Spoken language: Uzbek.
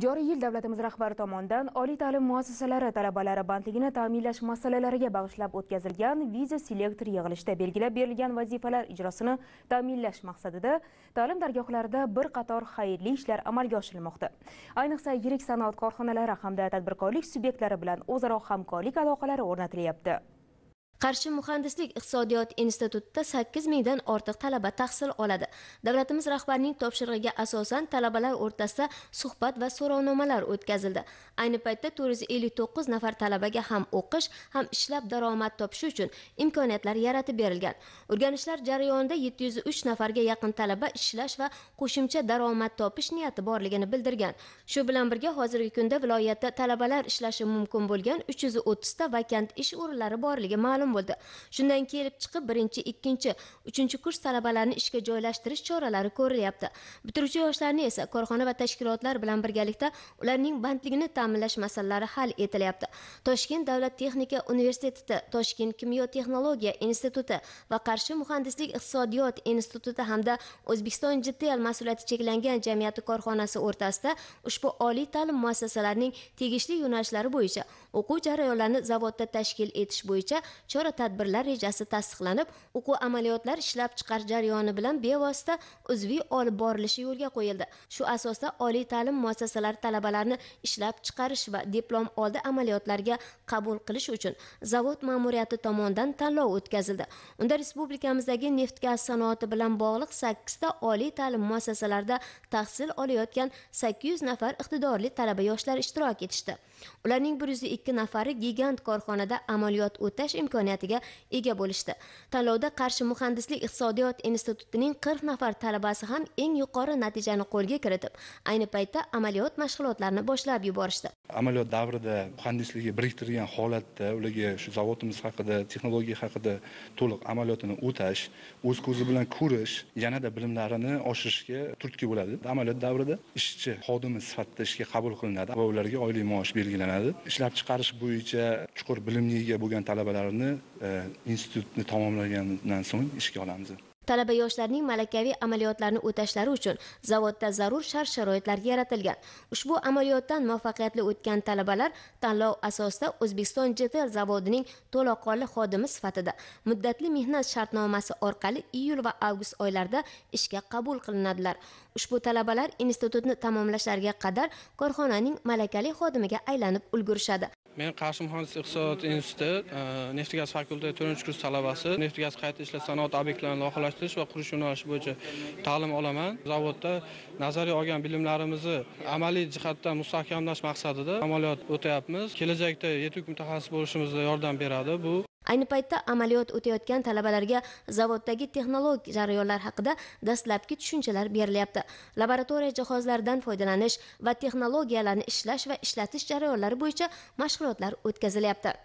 joriy yil davlatimiz rahbari tomonidan oliy ta'lim muassasalari talabalari bandligini ta'minlash masalalariga bag'ishlab o'tkazilgan viza selektor yig'ilishida belgilab berilgan vazifalar ijrosini ta'minlash maqsadida ta'lim dargohlarida bir qator xayrli ishlar amalga oshirilmoqda ayniqsa yirik sanoat korxonalari hamda tadbirkorlik subyektlari bilan o'zaro hamkorlik aloqalari o'rnatilyapti qarshi muhandislik iqtisodiyot institutida sakkiz mingdan ortiq talaba tahsil oladi davlatimiz rahbarining topshirig'iga asosan talabalar o'rtasida suhbat va so'rovnomalar o'tkazildi ayni paytda to'rt yuz ellik to'qqiz nafar talabaga ham o'qish ham ishlab daromad topish uchun imkoniyatlar yaratib berilgan o'rganishlar jarayonida yetti yuz uch nafarga yaqin talaba ishlash va qo'shimcha daromad topish niyati borligini bildirgan shu bilan birga hozirgi kunda viloyatda talabalar ishlashi mumkin bo'lgan uch yuz o'ttizta vakant ish o'rinlari borligi ma'lum bo'ldi shundan kelib chiqib birinchi ikkinchi uchinchi kurs talabalarini ishga joylashtirish choralari ko'rilyapti bitiruvchi yoshlarni esa korxona va tashkilotlar bilan birgalikda ularning bandligini ta'minlash masalalari hal etilyapti toshkent davlat texnika universiteti toshkent kimyo texnologiya instituti va qarshi muhandislik iqtisodiyot instituti hamda o'zbekiston jtl mas'uliyati cheklangan jamiyati korxonasi o'rtasida ushbu oliy ta'lim muassasalarining tegishli yo'nalishlari bo'yicha o'quv jarayonlarini zavodda tashkil etish bo'yicha chora tadbirlar rejasi tasdiqlanib o'quv amaliyotlar ishlab chiqarish jarayoni bilan bevosita uzviy olib borilishi yo'lga qo'yildi shu asosda oliy ta'lim muassasalari talabalarini ishlab chiqarish va diplom oldi amaliyotlarga qabul qilish uchun zavod ma'muriyati tomonidan tanlov o'tkazildi unda respublikamizdagi neft gaz sanoati bilan bog'liq sakkizta oliy ta'lim muassasalarida tahsil olayotgan sakkiz yuz nafar iqtidorli talaba yoshlar ishtirok etishdi ularning bir yuz ikki nafari gigant korxonada amaliyot o'tash imkoni imkoniyatiga ega bo'lishdi tanlovda qarshi muhandislik iqtisodiyot institutining 40 nafar talabasi ham eng yuqori natijani qo'lga kiritib ayni paytda amaliyot mashg'ulotlarini boshlab yuborishdi amaliyot davrida muhandislikka biriktirgan holatda ularga shu zavodimiz haqida texnologiya haqida to'liq amaliyotini o'tash o'z ko'zi bilan ko'rish yanada bilimlarini oshirishga turtki bo'ladi amaliyot davrida ishchi xodimi sifatida ishga qabul qilinadi va ularga oylik maosh belgilanadi ishlab chiqarish bo'yicha chuqur bilimga ega bo'lgan talabalarni E, institutni tamomlagandan so'ng ishga olamiz talaba yoshlarning malakaviy amaliyotlarni o'tashlari uchun zavodda zarur shart sharoitlar yaratilgan ushbu amaliyotdan muvaffaqiyatli o'tgan talabalar tanlov asosida o'zbekiston jtl zavodining to'laqonli xodimi sifatida muddatli mehnat shartnomasi orqali iyul va avgust oylarida ishga qabul qilinadilar ushbu talabalar institutni tamomlashlariga qadar korxonaning malakali xodimiga aylanib ulgurishadi men qarshi muhandislik iqtisodiyot instituti e, neft gaz fakulteti to'rtinchi kurs talabasi neft gaz qayta ishlash sanoat obyektlarini loyihalashtirish va qurish yo'nalishi bo'yicha ta'lim olaman zavodda nazariy olgan bilimlarimizni amaliy jihatdan mustahkamlash maqsadida amaliyot o'tyapmiz kelajakda yetuk mutaxassis bo'lishimizda yordam beradi bu ayni paytda amaliyot o'tayotgan talabalarga zavoddagi texnologik jarayonlar haqida dastlabki tushunchalar berilyapti laboratoriya jihozlaridan foydalanish va texnologiyalarni ishlash va ishlatish jarayonlari bo'yicha mashg'ulotlar o'tkazilyapti